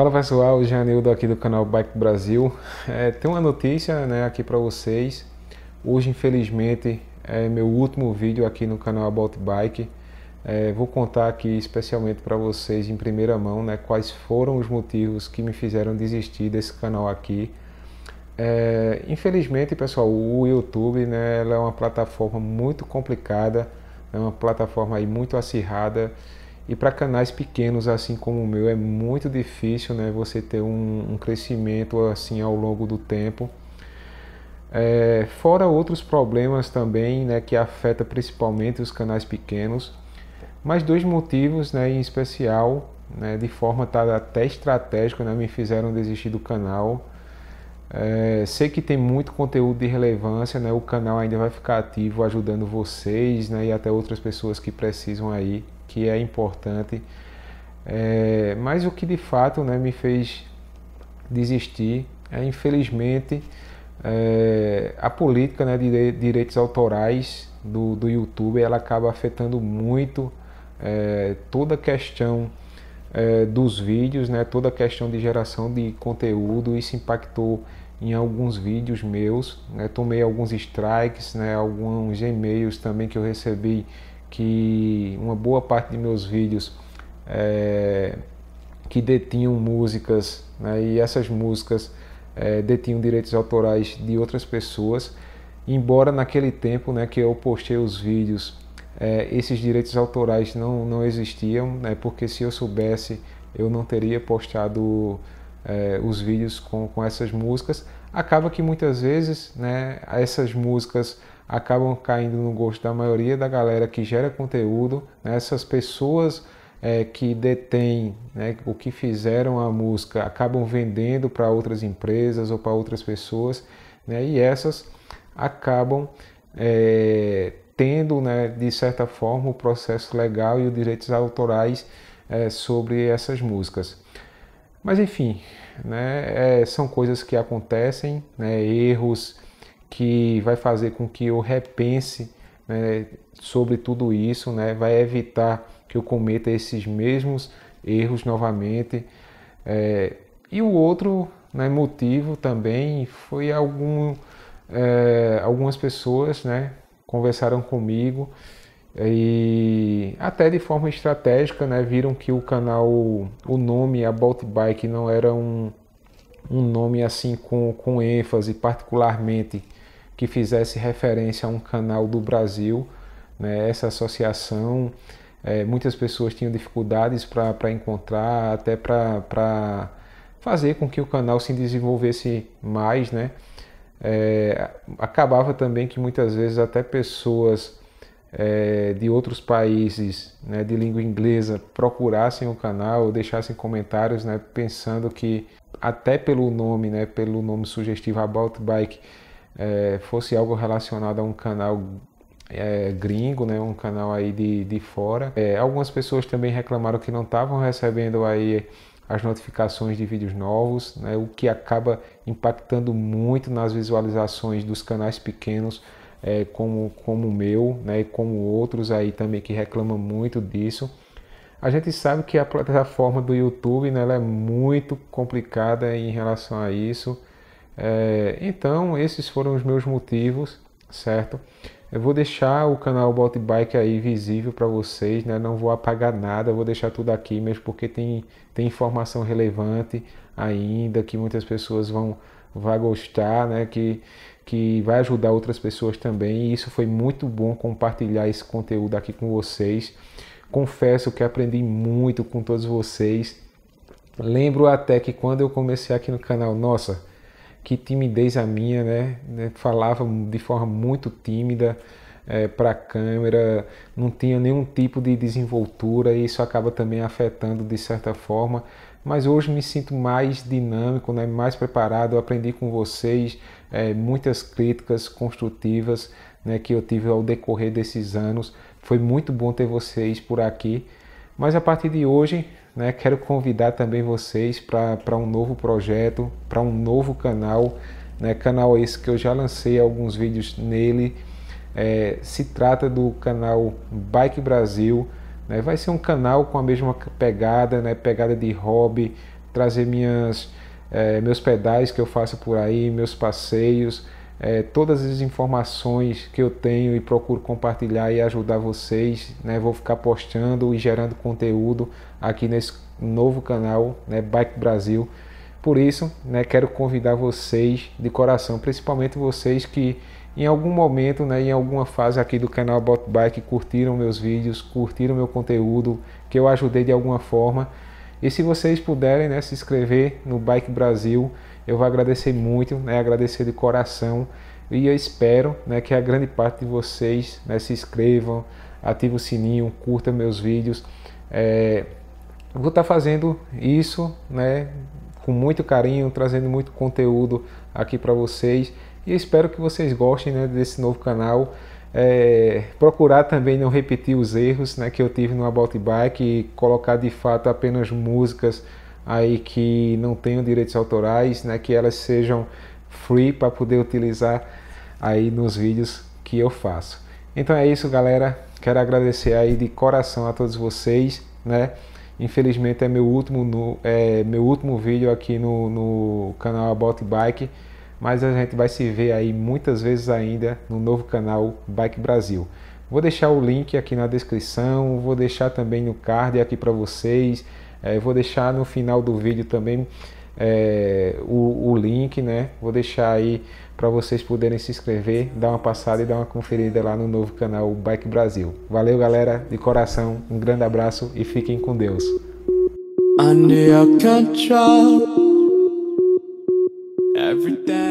Fala pessoal, o Janildo aqui do canal Bike Brasil. É, tem uma notícia né, aqui para vocês. Hoje, infelizmente, é meu último vídeo aqui no canal About Bike. É, vou contar aqui especialmente para vocês em primeira mão né, quais foram os motivos que me fizeram desistir desse canal aqui. É, infelizmente, pessoal, o YouTube né, é uma plataforma muito complicada, é uma plataforma aí muito acirrada e para canais pequenos, assim como o meu, é muito difícil né, você ter um, um crescimento assim ao longo do tempo. É, fora outros problemas também né, que afeta principalmente os canais pequenos, mas dois motivos né, em especial, né, de forma até estratégica, né, me fizeram desistir do canal. É, sei que tem muito conteúdo de relevância, né, o canal ainda vai ficar ativo ajudando vocês né, e até outras pessoas que precisam aí que é importante. É, mas o que de fato né, me fez desistir é, infelizmente, é, a política né, de direitos autorais do, do YouTube ela acaba afetando muito é, toda a questão é, dos vídeos, né, toda a questão de geração de conteúdo. Isso impactou em alguns vídeos meus. Né, tomei alguns strikes, né, alguns e-mails também que eu recebi que uma boa parte de meus vídeos é, que detinham músicas né, e essas músicas é, detinham direitos autorais de outras pessoas, embora naquele tempo né, que eu postei os vídeos é, esses direitos autorais não, não existiam, né, porque se eu soubesse eu não teria postado é, os vídeos com, com essas músicas. Acaba que muitas vezes né, essas músicas acabam caindo no gosto da maioria da galera que gera conteúdo, né? essas pessoas é, que detêm né, o que fizeram a música acabam vendendo para outras empresas ou para outras pessoas, né, e essas acabam é, tendo, né, de certa forma, o processo legal e os direitos autorais é, sobre essas músicas. Mas enfim, né, é, são coisas que acontecem, né? erros que vai fazer com que eu repense né, sobre tudo isso, né, vai evitar que eu cometa esses mesmos erros novamente. É, e o outro né, motivo também foi algum, é, algumas pessoas né, conversaram comigo e até de forma estratégica né, viram que o canal, o nome, a Bolt Bike não era um, um nome assim com, com ênfase particularmente que fizesse referência a um canal do Brasil. Né? Essa associação, é, muitas pessoas tinham dificuldades para encontrar, até para fazer com que o canal se desenvolvesse mais. Né? É, acabava também que muitas vezes até pessoas é, de outros países né, de língua inglesa procurassem o canal, deixassem comentários, né, pensando que até pelo nome, né, pelo nome sugestivo About Bike, é, fosse algo relacionado a um canal é, gringo, né, um canal aí de, de fora. É, algumas pessoas também reclamaram que não estavam recebendo aí as notificações de vídeos novos, né, o que acaba impactando muito nas visualizações dos canais pequenos, é, como, como o meu, né, e como outros aí também que reclamam muito disso. A gente sabe que a plataforma do YouTube né, é muito complicada em relação a isso. É, então, esses foram os meus motivos, certo? Eu vou deixar o canal Bolt Bike aí visível para vocês, né? Não vou apagar nada, vou deixar tudo aqui mesmo porque tem, tem informação relevante ainda que muitas pessoas vão vai gostar, né? Que que vai ajudar outras pessoas também. E isso foi muito bom compartilhar esse conteúdo aqui com vocês. Confesso que aprendi muito com todos vocês. Lembro até que quando eu comecei aqui no canal, nossa, que timidez a minha, né? né? Falava de forma muito tímida é, para a câmera, não tinha nenhum tipo de desenvoltura e isso acaba também afetando de certa forma. Mas hoje me sinto mais dinâmico, né? mais preparado. Eu aprendi com vocês é, muitas críticas construtivas né, que eu tive ao decorrer desses anos. Foi muito bom ter vocês por aqui. Mas a partir de hoje, né, quero convidar também vocês para um novo projeto, para um novo canal. Né, canal esse que eu já lancei alguns vídeos nele. É, se trata do canal Bike Brasil. Né, vai ser um canal com a mesma pegada, né, pegada de hobby, trazer minhas, é, meus pedais que eu faço por aí, meus passeios é, todas as informações que eu tenho e procuro compartilhar e ajudar vocês. Né? Vou ficar postando e gerando conteúdo aqui nesse novo canal, né? Bike Brasil. Por isso, né, quero convidar vocês de coração, principalmente vocês que em algum momento, né, em alguma fase aqui do canal Bot Bike, curtiram meus vídeos, curtiram meu conteúdo, que eu ajudei de alguma forma. E se vocês puderem né, se inscrever no Bike Brasil, eu vou agradecer muito, né, agradecer de coração e eu espero né, que a grande parte de vocês né, se inscrevam, ativem o sininho, curta meus vídeos. É, vou estar tá fazendo isso né, com muito carinho, trazendo muito conteúdo aqui para vocês e espero que vocês gostem né, desse novo canal. É, procurar também não repetir os erros né, que eu tive no About Bike e colocar de fato apenas músicas aí que não tenham direitos autorais, né, que elas sejam free para poder utilizar aí nos vídeos que eu faço. Então é isso, galera. Quero agradecer aí de coração a todos vocês, né? Infelizmente é meu último, no, é, meu último vídeo aqui no, no canal About Bike, mas a gente vai se ver aí muitas vezes ainda no novo canal Bike Brasil. Vou deixar o link aqui na descrição, vou deixar também no card aqui para vocês. É, eu vou deixar no final do vídeo também é, o, o, link, né? Vou deixar aí para vocês poderem se inscrever, dar uma passada e dar uma conferida lá no novo canal Bike Brasil. Valeu, galera, de coração, um grande abraço e fiquem com Deus. I